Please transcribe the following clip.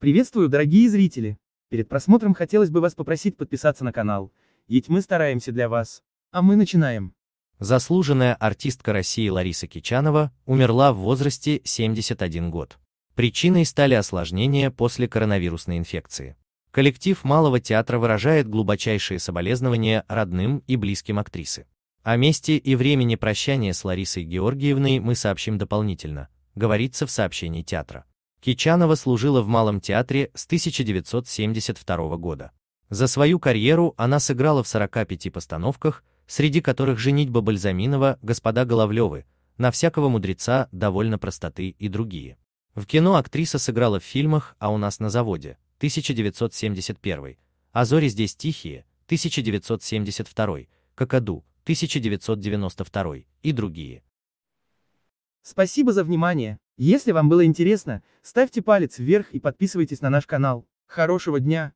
Приветствую, дорогие зрители! Перед просмотром хотелось бы вас попросить подписаться на канал, ведь мы стараемся для вас. А мы начинаем. Заслуженная артистка России Лариса Кичанова умерла в возрасте 71 год. Причиной стали осложнения после коронавирусной инфекции. Коллектив Малого театра выражает глубочайшие соболезнования родным и близким актрисы. О месте и времени прощания с Ларисой Георгиевной мы сообщим дополнительно, говорится в сообщении театра. Кичанова служила в Малом театре с 1972 года. За свою карьеру она сыграла в 45 постановках, среди которых «Женитьба Бальзаминова», «Господа Головлевы», «На всякого мудреца», «Довольно простоты» и другие. В кино актриса сыграла в фильмах «А у нас на заводе» 1971, «А зори здесь тихие» 1972, «Какаду» 1992 и другие. Спасибо за внимание! Если вам было интересно, ставьте палец вверх и подписывайтесь на наш канал. Хорошего дня!